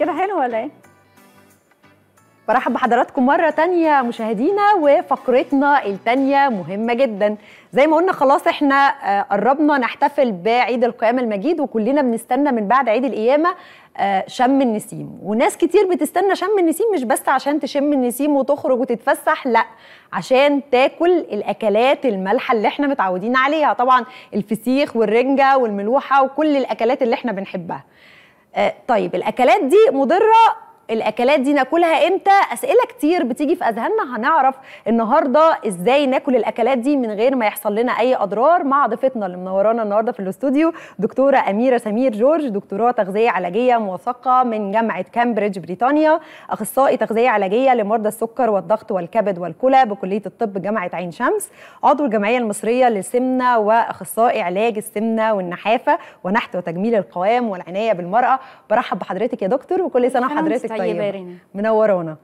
كده حلو ولا ايه؟ برحب بحضراتكم مرة تانية مشاهدينا وفقرتنا التانية مهمة جدا زي ما قلنا خلاص احنا آه، قربنا نحتفل بعيد القيام المجيد وكلنا بنستنى من بعد عيد القيامة آه، شم النسيم وناس كتير بتستنى شم النسيم مش بس عشان تشم النسيم وتخرج وتتفسح لا عشان تاكل الاكلات المالحه اللي احنا متعودين عليها طبعا الفسيخ والرنجه والملوحه وكل الاكلات اللي احنا بنحبها آه، طيب الاكلات دي مضره الاكلات دي ناكلها امتى اسئله كتير بتيجي في اذهاننا هنعرف النهارده ازاي ناكل الاكلات دي من غير ما يحصل لنا اي اضرار مع ضيفتنا اللي منورانا النهارده في الاستوديو دكتوره اميره سمير جورج دكتوراه تغذيه علاجيه موثقه من جامعه كامبريدج بريطانيا اخصائي تغذيه علاجيه لمرضى السكر والضغط والكبد والكلى بكليه الطب جامعه عين شمس عضو الجمعيه المصريه للسمنه واخصائي علاج السمنه والنحافه ونحت وتجميل القوام والعنايه بالمراه برحب بحضرتك يا دكتور وكل سنه وحضرتك طيبه منورونا منورانا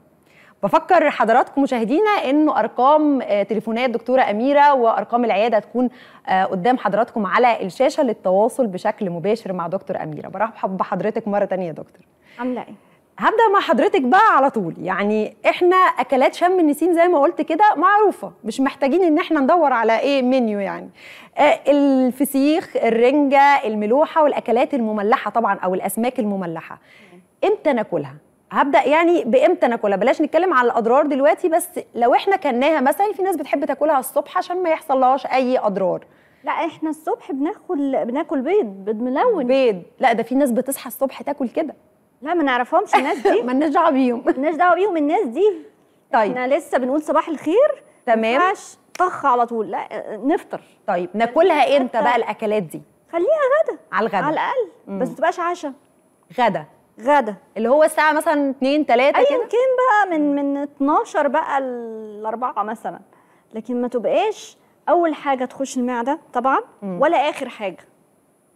بفكر حضراتكم مشاهدينا انه ارقام آه، تليفونات دكتوره اميره وارقام العياده هتكون آه، قدام حضراتكم على الشاشه للتواصل بشكل مباشر مع دكتور اميره برحب بحضرتك مره ثانيه يا دكتور عامله ايه هبدا مع حضرتك بقى على طول يعني احنا اكلات شم النسيم زي ما قلت كده معروفه مش محتاجين ان احنا ندور على ايه منيو يعني آه، الفسيخ الرنجه الملوحه والاكلات المملحه طبعا او الاسماك المملحه امتى ناكلها هبدا يعني بامتى ناكلها بلاش نتكلم على الاضرار دلوقتي بس لو احنا كناها مثلا في ناس بتحب تاكلها الصبح عشان ما يحصل لهاش اي اضرار لا احنا الصبح بناكل بناكل بيض بيض ملون بيض لا ده في ناس بتصحى الصبح تاكل كده لا ما نعرفهمش الناس دي مالناش دعوه بيهم مالناش دعوه بيهم الناس دي طيب احنا لسه بنقول صباح الخير تمام طخ على طول لا نفطر طيب ناكلها امتى بقى الاكلات دي خليها غدا على الغدا على الاقل بس ما تبقاش عشاء غدا غدا اللي هو الساعه مثلا 2 3 كده ايا كان بقى من من 12 بقى ل 4 مثلا لكن ما تبقاش اول حاجه تخش المعده طبعا مم. ولا اخر حاجه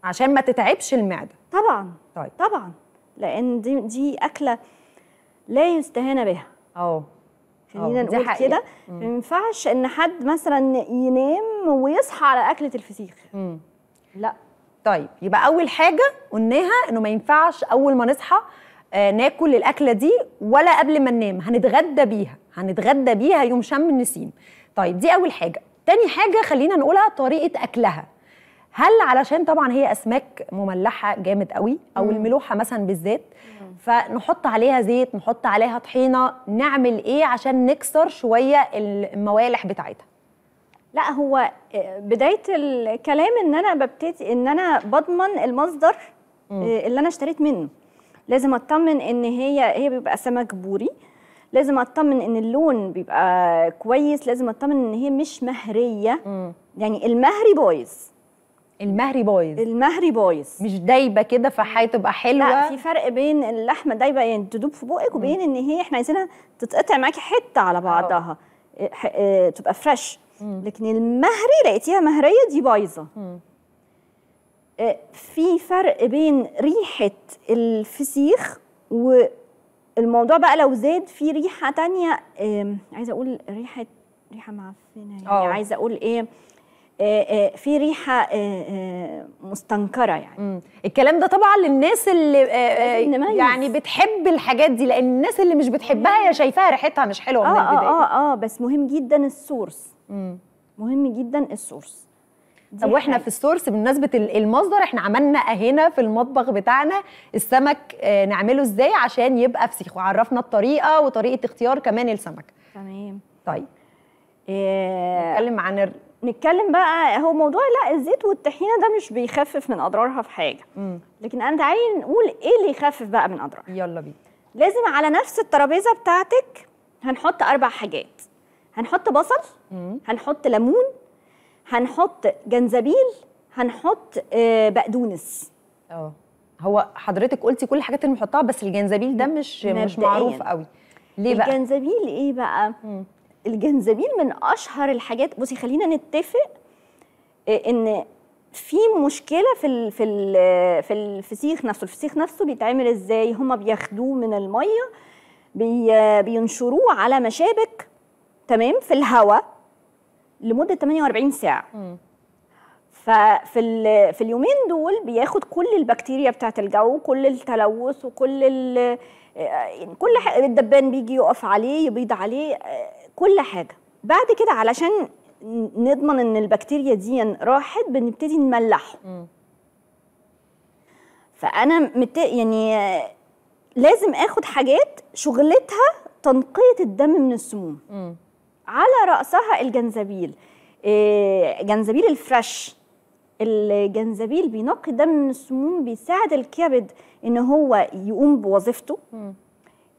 عشان ما تتعبش المعده طبعا طيب طبعا لان دي دي اكله لا يستهان بها اه خلينا نقول كده ما ينفعش ان حد مثلا ينام ويصحى على اكله الفسيخ مم. لا طيب يبقى اول حاجه قلناها انه ما ينفعش اول ما نصحى آه، ناكل الاكله دي ولا قبل ما ننام هنتغدى بيها هنتغدى بيها يوم شم النسيم طيب دي اول حاجه تاني حاجه خلينا نقولها طريقه اكلها هل علشان طبعا هي اسماك مملحه جامد قوي او مم. الملوحه مثلا بالذات فنحط عليها زيت نحط عليها طحينه نعمل ايه عشان نكسر شويه الموالح بتاعتها لا هو آه، بدايه الكلام ان انا ببتدي ان انا بضمن المصدر آه، اللي انا اشتريت منه لازم اطمن ان هي هي بيبقى سمك بوري لازم اطمن ان اللون بيبقى كويس لازم اطمن ان هي مش مهريه يعني المهري بايظ المهري بايظ المهري بايظ مش دايبه كده فهتبقى حلوه لا في فرق بين اللحمه دايبه يعني تدوب في بقك وبين ان هي احنا عايزينها تتقطع معاكي حته على اه. بعضها تبقى فريش لكن المهري لقيتيها مهريه دي بايظه آه، في فرق بين ريحه الفسيخ والموضوع بقى لو زاد في ريحه تانية عايزه اقول ريحه ريحه معفنه يعني آه. عايزه اقول ايه آه، في ريحه مستنكره يعني الكلام ده طبعا للناس اللي يعني بتحب الحاجات دي لان الناس اللي مش بتحبها هي شايفاها ريحتها مش حلوه آه من البدايه اه اه اه بس مهم جدا السورس مهم جدا السورس طب واحنا في السورس بمناسبه المصدر احنا عملنا هنا في المطبخ بتاعنا السمك آه، نعمله ازاي عشان يبقى فسيخ وعرفنا الطريقه وطريقه اختيار كمان السمك تمام طيب آه، نتكلم عن ال... نتكلم بقى هو موضوع لا الزيت والطحينه ده مش بيخفف من اضرارها في حاجه مم. لكن انا تعالي نقول ايه اللي يخفف بقى من اضرارها يلا بينا لازم على نفس الترابيزه بتاعتك هنحط اربع حاجات هنحط بصل هنحط ليمون هنحط جنزبيل هنحط آه، بقدونس اه هو حضرتك قلتي كل الحاجات اللي بنحطها بس الجنزبيل ده مش مش معروف قوي ليه بقى الجنزبيل ايه بقى مم. الجنزبيل من اشهر الحاجات بصي خلينا نتفق آه، ان في مشكله في في في الفسيخ نفسه الفسيخ نفسه بيتعمل ازاي هما بياخدوه من الميه بينشروه على مشابك تمام في الهواء لمده 48 ساعه مم. ففي في اليومين دول بياخد كل البكتيريا بتاعت الجو كل التلوث وكل ال آه، يعني كل الدبان بيجي يقف عليه يبيض عليه آه، كل حاجه بعد كده علشان نضمن ان البكتيريا دي راحت بنبتدي نملحه م. فانا مت... يعني لازم اخد حاجات شغلتها تنقيه الدم من السموم م. على رأسها الجنزبيل آه، جنزبيل الفريش الجنزبيل بينقي الدم من السموم بيساعد الكبد ان هو يقوم بوظيفته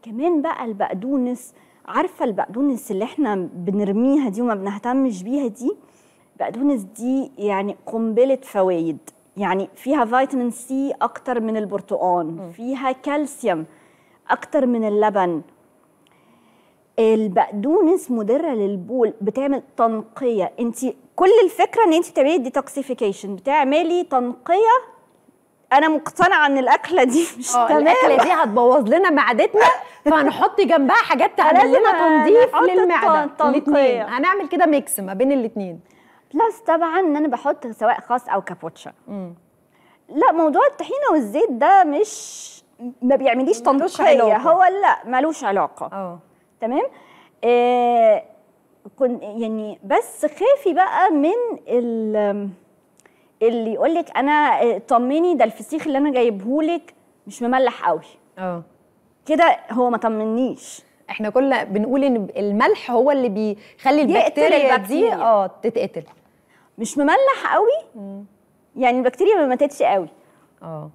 كمان بقى البقدونس عارفه البقدونس اللي احنا بنرميها دي وما بنهتمش بيها دي البقدونس دي يعني قنبله فوائد يعني فيها فيتامين سي اكتر من البرتقال فيها كالسيوم اكتر من اللبن البقدونس مضره للبول بتعمل تنقيه انت كل الفكره ان انت بتعملي ديتوكسيفيكيشن بتعملي تنقيه انا مقتنعه ان الاكله دي مش آه، تمام الاكله دي هتبوظ لنا معدتنا فهنحط جنبها حاجات تعمل لنا تنظيف للمعده تنقية. هنعمل كده ميكس ما بين الاتنين بلس طبعا ان انا بحط سواء خاص او كابوتشا لا موضوع الطحينه والزيت ده مش ما بيعمليش تنقيه هو لا ملوش علاقه اه تمام آه يعني بس خافي بقى من اللي يقول لك انا آه، طمني ده الفسيخ اللي انا جايبه لك مش مملح قوي اه كده هو ما طمنيش احنا كلنا بنقول ان الملح هو اللي بيخلي البكتيريا دي اه تتقتل مش مملح قوي يعني البكتيريا ما ماتتش قوي اه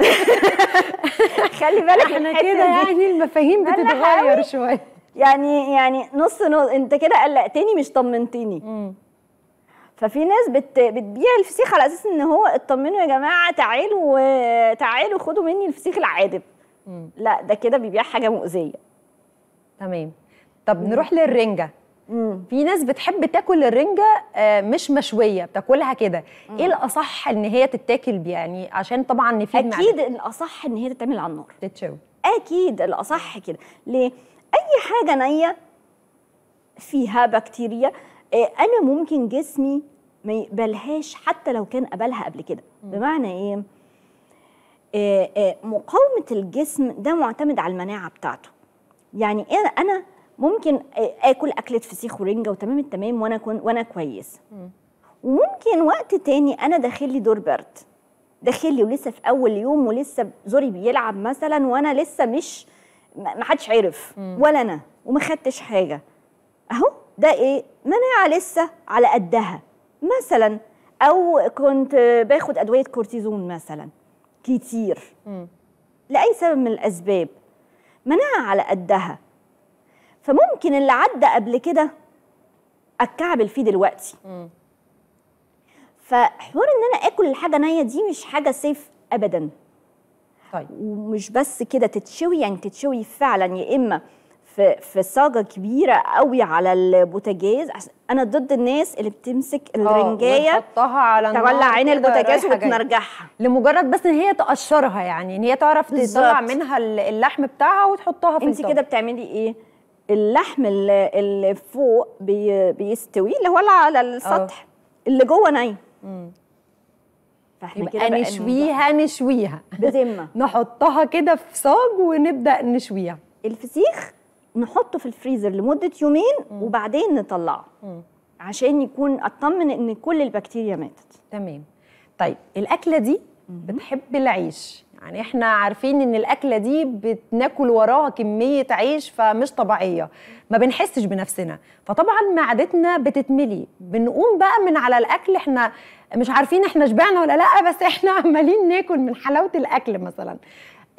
خلي بالك احنا كده يعني المفاهيم بتتغير شويه يعني يعني نص نص انت كده قلقتني مش طمنتني ففي ناس بت بتبيع الفسيخ على اساس ان هو اطمنوا يا جماعه تعالوا تعالوا خدوا مني الفسيخ العادب لا ده كده بيبيع حاجه مؤذيه تمام طب نروح للرنجه في ناس بتحب تاكل الرنجه آه، مش مشويه بتاكلها كده ايه الاصح ان هي تتاكل يعني عشان طبعا نفيد اكيد معنا. الاصح ان هي تتعمل على النار تتشوي اكيد الاصح كده ليه اي حاجه نيه فيها بكتيريا آه، انا ممكن جسمي ما يقبلهاش حتى لو كان قبلها قبل كده بمعنى ايه آه، مقاومه الجسم ده معتمد على المناعه بتاعته يعني انا ممكن اكل اكله فسيخ ورنجه وتمام التمام وانا كن وانا كويس وممكن وقت تاني انا داخل لي دور برد داخل لي ولسه في اول يوم ولسه زوري بيلعب مثلا وانا لسه مش ما حدش عرف ولا انا وما خدتش حاجه اهو ده ايه مناعه لسه على قدها مثلا او كنت باخد ادويه كورتيزون مثلا كتير لاي سبب من الاسباب مناعه على قدها فممكن اللي عدى قبل كده اتكعبل فيه دلوقتي م. فحوار ان انا اكل الحاجه نيه دي مش حاجه سيف ابدا طيب ومش بس كده تتشوي يعني تتشوي فعلا يا اما في في صاجه كبيره قوي على البوتاجاز انا ضد الناس اللي بتمسك آه، الرنجايه تحطها على تولع عين البوتاجاز وتنرجعها لمجرد بس ان هي تقشرها يعني ان هي تعرف تطلع منها اللحم بتاعها وتحطها في انت كده بتعملي ايه اللحم اللي فوق بي بيستوي اللي هو على السطح اه. اللي جوه نايم فاحنا كده نشويها نشويها بذمه نحطها كده في صاج ونبدا نشويها الفسيخ نحطه في الفريزر لمده يومين مم. وبعدين نطلعه مم. عشان يكون اطمن ان كل البكتيريا ماتت تمام طيب الاكله دي مم. بتحب العيش يعني احنا عارفين ان الاكله دي بتناكل وراها كميه عيش فمش طبيعيه ما بنحسش بنفسنا فطبعا معدتنا بتتملي بنقوم بقى من على الاكل احنا مش عارفين احنا شبعنا ولا لا بس احنا عمالين ناكل من حلاوه الاكل مثلا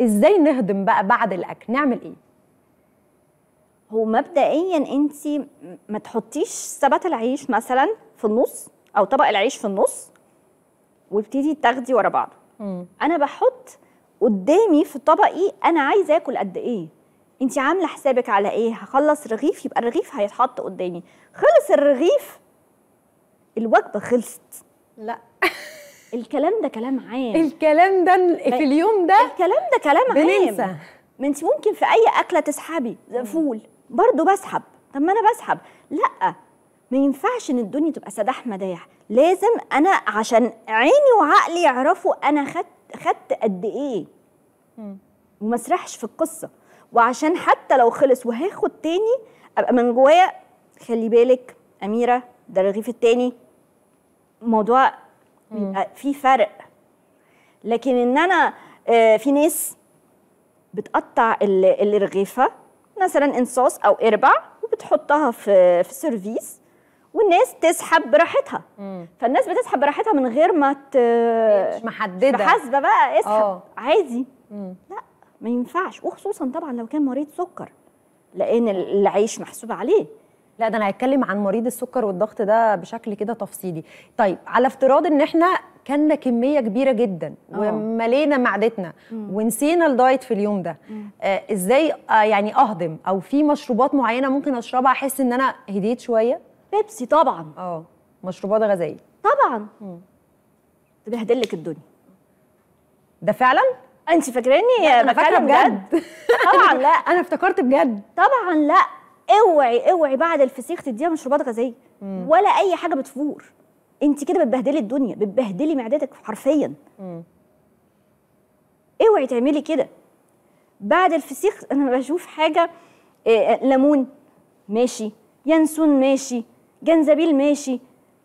ازاي نهضم بقى بعد الاكل نعمل ايه هو مبدئيا انت ما تحطيش سبت العيش مثلا في النص او طبق العيش في النص وابتدي تاخدي ورا بعض انا بحط قدامي في طبقي انا عايزه اكل قد ايه انت عامله حسابك على ايه هخلص رغيف يبقى الرغيف هيتحط قدامي خلص الرغيف الوجبه خلصت لا الكلام ده كلام عام الكلام ده في اليوم ده الكلام ده كلام بننسى. عام ما انت ممكن في اي اكله تسحبي فول برضه بسحب طب ما انا بسحب لا ما ينفعش ان الدنيا تبقى سداح مداح لازم انا عشان عيني وعقلي يعرفوا انا خدت خدت قد ايه وما اسرحش في القصه وعشان حتى لو خلص وهاخد تاني ابقى من جوايا خلي بالك اميره ده رغيف التاني موضوع في فرق لكن ان انا آه، في ناس بتقطع الرغيفه مثلا انصاص او اربع وبتحطها في في سيرفيس والناس تسحب براحتها فالناس بتسحب براحتها من غير ما ت... مش محدده حاسبه بقى اسحب أوه. عادي مم. لا ما ينفعش وخصوصا طبعا لو كان مريض سكر لان العيش محسوب عليه لا ده انا هتكلم عن مريض السكر والضغط ده بشكل كده تفصيلي طيب على افتراض ان احنا كنا كميه كبيره جدا اه. وملينا معدتنا مم. ونسينا الدايت في اليوم ده آه ازاي آه يعني اهضم او في مشروبات معينه ممكن اشربها احس ان انا هديت شويه بيبسي طبعا اه مشروبات غازيه طبعا تبهدل لك الدنيا ده فعلا انت فاكراني بتكلم بجد, بجد. طبعا لا انا افتكرت بجد طبعا لا اوعي اوعي بعد الفسيخ تديها مشروبات غازيه ولا اي حاجه بتفور انت كده بتبهدلي الدنيا بتبهدلي معدتك حرفيا مم. اوعي تعملي كده بعد الفسيخ انا بشوف حاجه إيه ليمون ماشي ينسون ماشي جنزبيل ماشي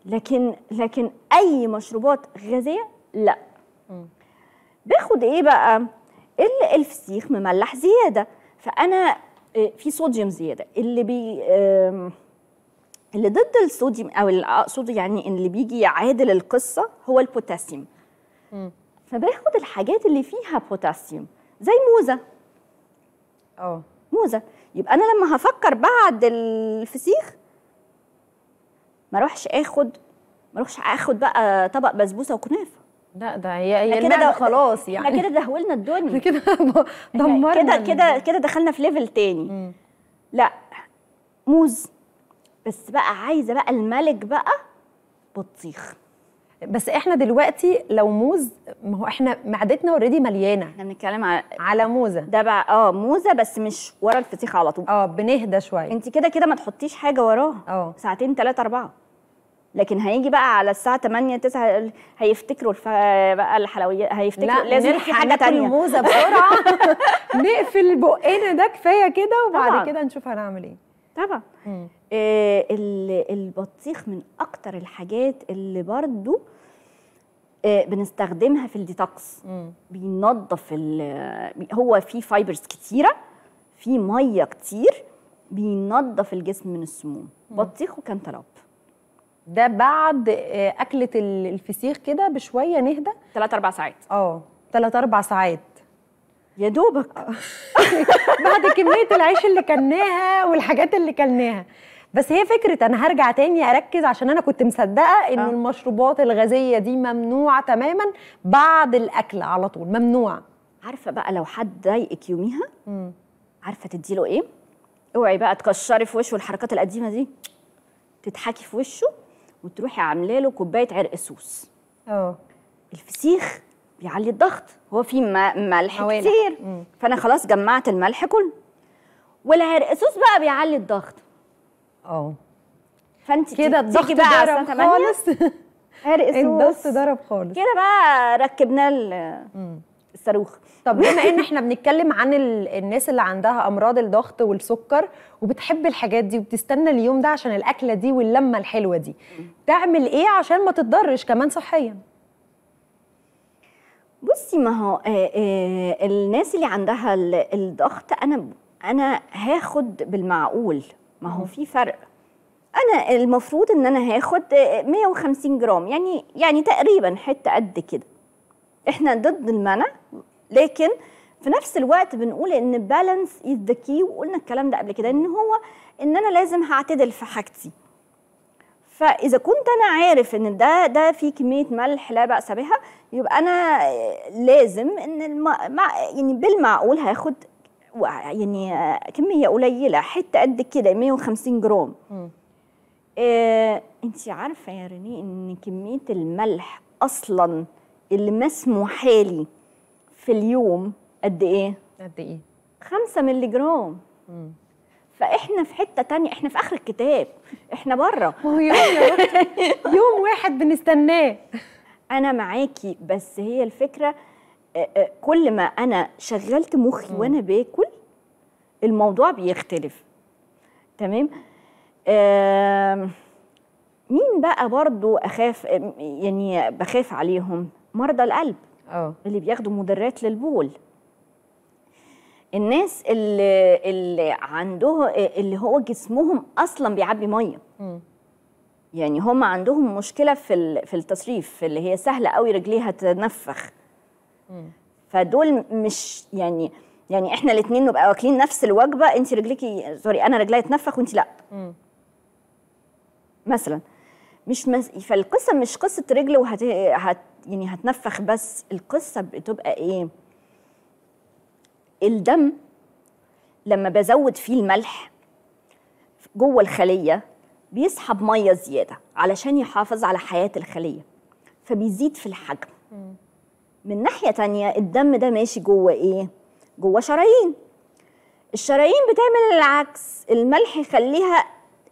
لكن لكن اي مشروبات غازيه لا باخد ايه بقى الفسيخ مملح زياده فانا آه، في صوديوم زياده اللي بي اللي ضد الصوديوم او اقصد آه، يعني اللي بيجي يعادل القصه هو البوتاسيوم فباخد الحاجات اللي فيها بوتاسيوم زي موزه اه موزه يبقى انا لما هفكر بعد الفسيخ ما اروحش اخد ما اروحش اخد بقى طبق بسبوسه وكنافه لا ده هي هي كده خلاص يعني احنا كده دهولنا الدنيا كده دمرنا كده كده كده دخلنا في ليفل تاني م. لا موز بس بقى عايزه بقى الملك بقى بطيخ بس احنا دلوقتي لو موز ما هو احنا معدتنا اوريدي مليانه احنا بنتكلم على على موزه ده بقى اه موزه بس مش ورا الفسيخ على طول اه بنهدى شويه انت كده كده ما تحطيش حاجه وراها اه ساعتين ثلاثه اربعه لكن هيجي بقى على الساعه 8 9 هيفتكروا الف... بقى الحلويات هيفتكروا لا لازم في حاجه ثانيه الموزه بسرعه نقفل بقنا ده كفايه كده وبعد كده نشوف هنعمل ايه طبعا آه البطيخ من اكتر الحاجات اللي برضو آه بنستخدمها في الديتوكس بينظف هو فيه فايبرز كتيره فيه ميه كتير بينظف الجسم من السموم بطيخ وكنتالوب ده بعد آه، اكله الفسيخ كده بشويه نهدى 3 4 ساعات اه 3 4 ساعات يا دوبك بعد كميه العيش اللي كلناها والحاجات اللي كلناها بس هي فكره انا هرجع تاني اركز عشان انا كنت مصدقه ان آه. المشروبات الغازيه دي ممنوعه تماما بعد الاكل على طول ممنوع عارفه بقى لو حد ضايقك يوميها مم. عارفه تديله ايه اوعي بقى تكشري في وشه الحركات القديمه دي تضحكي في وشه وتروحي عامله له كوبايه عرق سوس اه الفسيخ بيعلي الضغط هو في ملح موالح. كتير مم. فانا خلاص جمعت الملح كله والعرقسوس بقى بيعلي الضغط اه فانت كده الضغط بقى ضرب خالص الضغط ضرب خالص كده بقى ركبنا الصاروخ طب بما ان احنا بنتكلم عن الناس اللي عندها امراض الضغط والسكر وبتحب الحاجات دي وبتستنى اليوم ده عشان الاكله دي واللمه الحلوه دي تعمل ايه عشان ما تتضرش كمان صحيا بصي ما هو آه، آه، الناس اللي عندها الضغط انا انا هاخد بالمعقول ما هو في فرق انا المفروض ان انا هاخد 150 آه، جرام يعني يعني تقريبا حته قد كده احنا ضد المنع لكن في نفس الوقت بنقول ان بالانس از ذا كي وقلنا الكلام ده قبل كده ان هو ان انا لازم هعتدل في حاجتي فاذا كنت انا عارف ان ده ده فيه كميه ملح لا باس بها يبقى انا لازم ان الم... يعني بالمعقول هاخد يعني كميه قليله حته قد كده 150 جرام م. آه، انت عارفه يا رني ان كميه الملح اصلا اللي مسموح لي في اليوم قد ايه قد ايه 5 مللي جرام م. فاحنا في حته تانية احنا في اخر الكتاب احنا بره هو يوم يوم واحد بنستناه انا معاكي بس هي الفكره كل ما انا شغلت مخي وانا باكل الموضوع بيختلف تمام آمم، مين بقى برضو اخاف يعني بخاف عليهم مرضى القلب أوه. اللي بياخدوا مدرات للبول الناس اللي, اللي عنده اللي هو جسمهم اصلا بيعبي ميه يعني هم عندهم مشكله في في التصريف اللي هي سهله قوي رجليها تنفخ فدول مش يعني يعني احنا الاثنين نبقى واكلين نفس الوجبه انت رجليكي سوري انا رجلي تنفخ وانت لا م. مثلا مش مس... فالقصه مش قصه رجل وهت هت... يعني هتنفخ بس القصه بتبقى ايه الدم لما بزود فيه الملح جوه الخليه بيسحب ميه زياده علشان يحافظ على حياه الخليه فبيزيد في الحجم من ناحيه تانية الدم ده ماشي جوه ايه جوه شرايين الشرايين بتعمل العكس الملح يخليها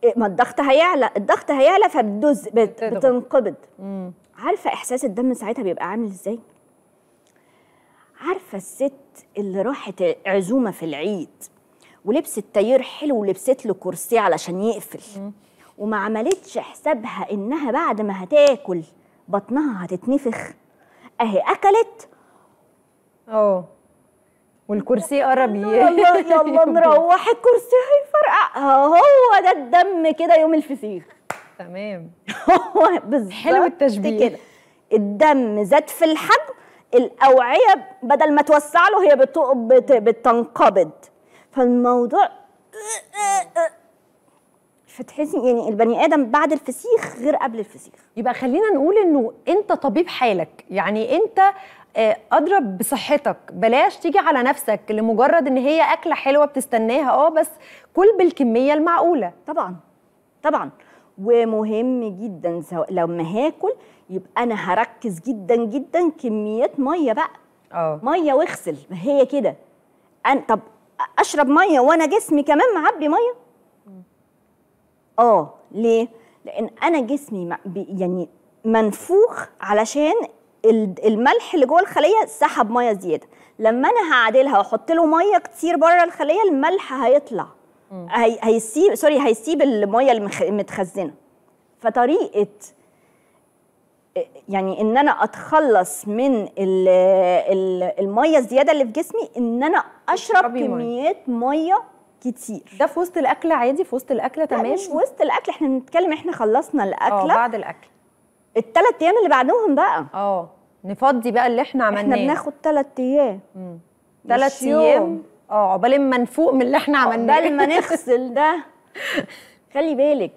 إيه، ما الضغط هيعلى الضغط هيعلى فبتدز بتنقبض عارفه احساس الدم ساعتها بيبقى عامل ازاي عارفه الست اللي راحت عزومه في العيد ولبست تاير حلو ولبست له كرسي علشان يقفل وما عملتش حسابها انها بعد ما هتاكل بطنها هتتنفخ اهي اكلت اه والكرسي قرب يلا يلا نروح الكرسي هيفرقع هو ده الدم كده يوم الفسيخ تمام هو بالظبط حلو التشبيه كده الدم زاد في الحب الاوعيه بدل ما توسع له هي بتنقبض فالموضوع فتحسي يعني البني ادم بعد الفسيخ غير قبل الفسيخ يبقى خلينا نقول انه انت طبيب حالك يعني انت آه، اضرب بصحتك بلاش تيجي على نفسك لمجرد ان هي اكله حلوه بتستناها اه بس كل بالكميه المعقوله طبعا طبعا ومهم جدا سواء لما هاكل يبقى انا هركز جدا جدا كميات ميه بقى اه ميه واغسل هي كده انا طب اشرب ميه وانا جسمي كمان معبي ميه اه ليه لان انا جسمي يعني منفوخ علشان الملح اللي جوه الخليه سحب ميه زياده لما انا هعدلها واحط له ميه كتير بره الخليه الملح هيطلع هي هيسيب سوري هيسيب الميه المتخزنه فطريقه آه، يعني ان انا اتخلص من الميه الزياده اللي في جسمي ان انا اشرب كميات ميه كتير ده في وسط الاكل عادي في وسط الاكله تمام مش وسط الاكل احنا بنتكلم احنا خلصنا الاكله اه بعد الاكل الثلاث ايام اللي بعدهم بقى اه نفضي بقى اللي احنا عملناه احنا بناخد ثلاث ايام ثلاث ايام اه عقبال ما نفوق من اللي احنا عملناه عقبال ما نغسل ده خلي بالك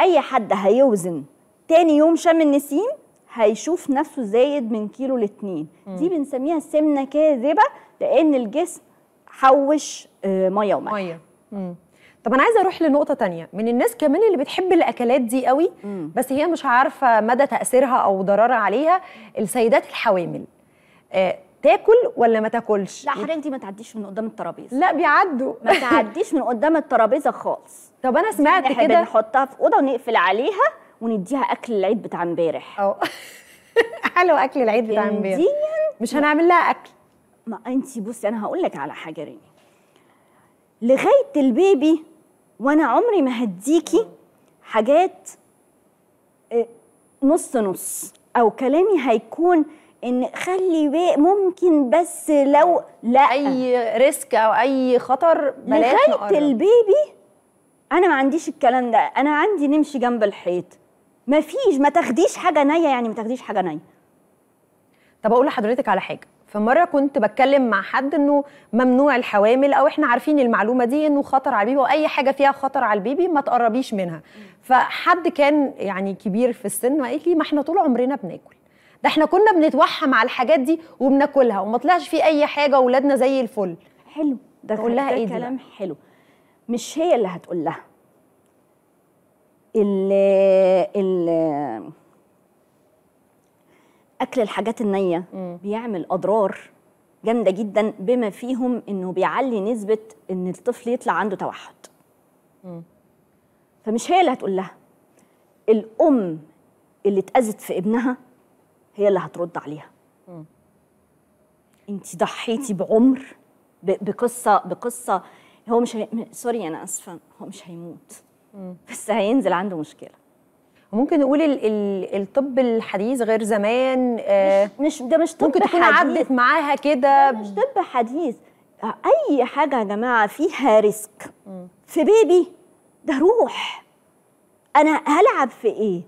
اي حد هيوزن تاني يوم شم النسيم هيشوف نفسه زايد من كيلو لاتنين دي بنسميها سمنه كاذبه لان الجسم حوش آه، ميه وملح ميه طب انا عايزه اروح لنقطه تانية من الناس كمان اللي بتحب الاكلات دي قوي مم. بس هي مش عارفه مدى تاثيرها او ضررها عليها السيدات الحوامل آه تاكل ولا ما تاكلش لا حضرتك ما تعديش من قدام الترابيزه لا بيعدوا ما تعديش من قدام الترابيزه خالص طب انا سمعت كده احنا بنحطها في اوضه ونقفل عليها ونديها اكل العيد بتاع امبارح اه حلو اكل العيد بتاع امبارح مش هنعمل لها اكل ما انت بصي انا هقول لك على حاجه ريني لغايه البيبي وانا عمري ما هديكي حاجات آه، نص نص او كلامي هيكون ان خلي بقى ممكن بس لو لا اي ريسك او اي خطر بلاش لغايه البيبي انا ما عنديش الكلام ده انا عندي نمشي جنب الحيط ما فيش ما تاخديش حاجه نيه يعني ما تاخديش حاجه نيه طب اقول لحضرتك على حاجه فمره كنت بتكلم مع حد انه ممنوع الحوامل او احنا عارفين المعلومه دي انه خطر على البيبي واي حاجه فيها خطر على البيبي ما تقربيش منها فحد كان يعني كبير في السن وقال لي ما احنا طول عمرنا بناكل ده احنا كنا بنتوحم على الحاجات دي وبناكلها وما طلعش في اي حاجه ولادنا زي الفل حلو ده اقول لها ايه كلام حلو مش هي اللي هتقول لها ال ال اكل الحاجات النيه م. بيعمل اضرار جامده جدا بما فيهم انه بيعلي نسبه ان الطفل يطلع عنده توحد م. فمش هي اللي هتقول لها الام اللي اتاذت في ابنها هي اللي هترد عليها انت ضحيتي بعمر بقصه بقصه هو مش هي... سوري انا اسفه هو مش هيموت مم. بس هينزل عنده مشكله ممكن نقول ال ال الطب الحديث غير زمان آه مش, مش ده مش طب ممكن تكون عدت معاها كده مش طب حديث اي حاجه يا جماعه فيها ريسك في بيبي ده روح انا هلعب في ايه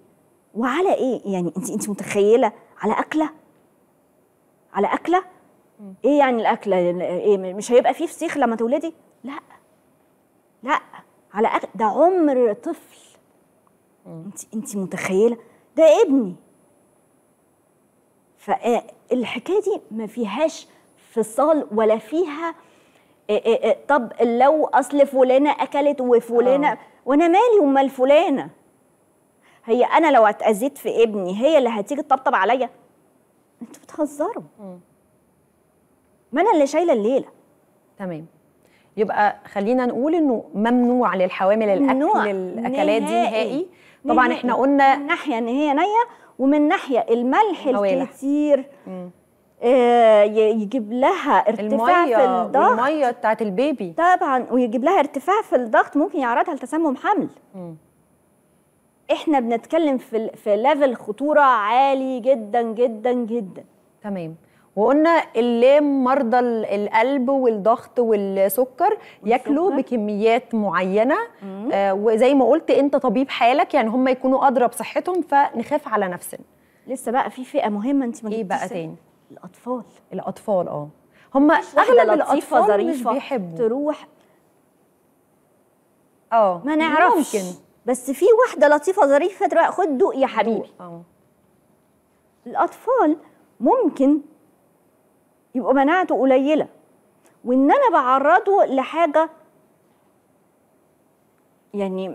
وعلى ايه يعني انت انت متخيله على اكله على اكله ايه يعني الاكله ايه مش هيبقى فيه فسيخ لما تولدي لا لا على أكل ده عمر طفل انت انت متخيله ده ابني فالحكايه آه، دي ما فيهاش فصال ولا فيها آه، آه، طب لو اصل فلانه اكلت وفلانه وانا مالي ومال فلانه هي انا لو اتاذيت في ابني هي اللي هتيجي تطبطب عليا انتوا بتهزروا ما انا اللي شايله الليله تمام يبقى خلينا نقول انه ممنوع للحوامل الاكل الاكلات دي نهائي طبعا احنا قلنا من ناحيه ان هي نيه ومن ناحيه الملح موالح. الكتير آه يجيب لها ارتفاع في الضغط الميه بتاعت البيبي طبعا ويجيب لها ارتفاع في الضغط ممكن يعرضها لتسمم حمل مم. احنا بنتكلم في في ليفل خطوره عالي جدا جدا جدا تمام وقلنا اللام مرضى القلب والضغط والسكر ياكلوا بكميات معينه آه وزي ما قلت انت طبيب حالك يعني هم يكونوا ادرى بصحتهم فنخاف على نفسنا لسه بقى في فئه مهمه انت ما ايه بقى تاني الاطفال الاطفال اه هم اغلب الاطفال مش بيحبوا تروح اه ما نعرفش ممكن. بس في واحده لطيفه ظريفه دلوقتي خد دوق يا حبيبي اه الاطفال ممكن يبقوا مناعته قليله وان انا بعرضه لحاجه يعني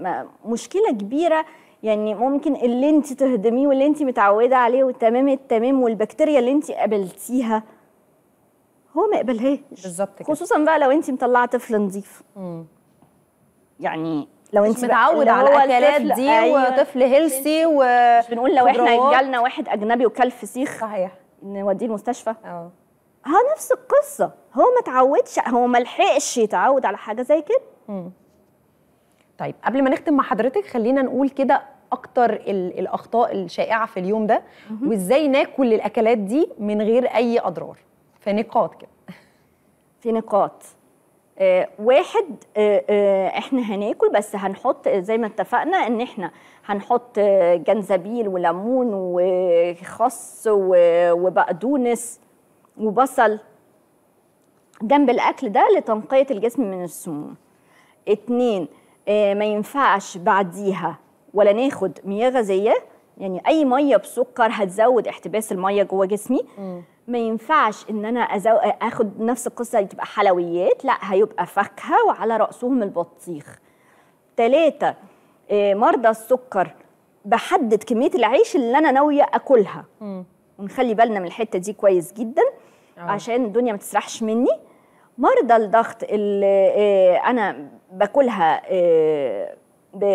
مشكله كبيره يعني ممكن اللي انت تهدميه واللي انت متعوده عليه وتمام التمام والبكتيريا اللي انت قابلتيها هو ما يقبلهاش بالظبط كده خصوصا بقى لو انت مطلعه طفل نظيف يعني لو انت متعود على الاكلات دي أيوة. وطفل هيلسي و مش بنقول لو احنا جالنا واحد اجنبي وكل فسيخ صحيح نوديه المستشفى اه ها نفس القصه هو ما اتعودش هو ما لحقش يتعود على حاجه زي كده طيب قبل ما نختم مع حضرتك خلينا نقول كده اكتر الاخطاء الشائعه في اليوم ده وازاي ناكل الاكلات دي من غير اي اضرار في نقاط كده في نقاط آه، واحد آه، آه، احنا هناكل بس هنحط زي ما اتفقنا ان احنا هنحط جنزبيل وليمون وخس وبقدونس وبصل جنب الاكل ده لتنقية الجسم من السموم اتنين ما ينفعش بعديها ولا ناخد مياه غازية يعني اي مية بسكر هتزود احتباس المية جوه جسمي م. ما ينفعش ان انا أزو... اخد نفس القصه اللي تبقى حلويات لا هيبقى فاكهه وعلى راسهم البطيخ ثلاثه آه، مرضى السكر بحدد كميه العيش اللي انا ناويه اكلها م. ونخلي بالنا من الحته دي كويس جدا أوه. عشان الدنيا ما تسرحش مني مرضى الضغط اللي آه، انا باكلها آه، ب...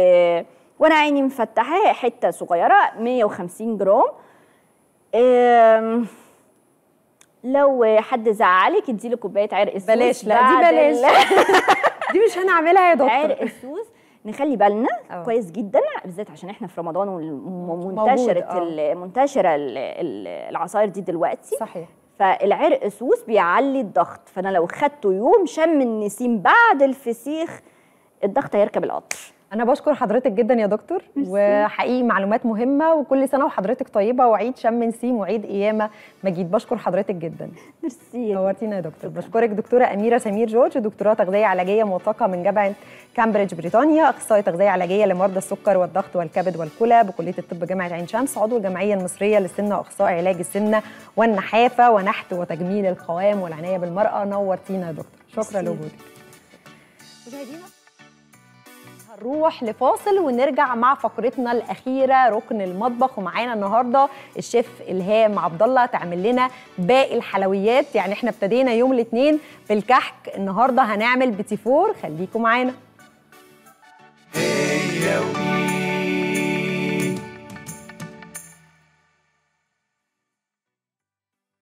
وانا عيني مفتحه حته صغيره 150 جرام لو حد زعلك اديله كوبايه عرق السوس بلاش لا دي بلاش دي مش هنعملها يا دكتور عرق السوس نخلي بالنا أوه. كويس جدا بالذات عشان احنا في رمضان ومنتشره منتشره اه. العصاير دي دلوقتي صحيح فالعرق سوس بيعلي الضغط فانا لو خدته يوم شم النسيم بعد الفسيخ الضغط هيركب القطر انا بشكر حضرتك جدا يا دكتور وحقيقي معلومات مهمه وكل سنه وحضرتك طيبه وعيد شم نسيم وعيد قيامه مجيد بشكر حضرتك جدا ميرسي نورتينا يا دكتور بشكرك دكتوره اميره سمير جورج دكتوراه تغذيه علاجيه موثقه من جامعه كامبريدج بريطانيا اخصائيه تغذيه علاجيه لمرضى السكر والضغط والكبد والكلى بكليه الطب جامعه عين شمس عضو الجمعيه المصريه للسمنه واخصائي علاج السمنه والنحافه ونحت وتجميل القوام والعنايه بالمراه نورتينا يا دكتور شكرا لوجودك نروح لفاصل ونرجع مع فقرتنا الاخيره ركن المطبخ ومعانا النهارده الشيف الهام عبد الله تعمل لنا باقي الحلويات يعني احنا ابتدينا يوم الاثنين بالكحك النهارده هنعمل بتيفور خليكم معانا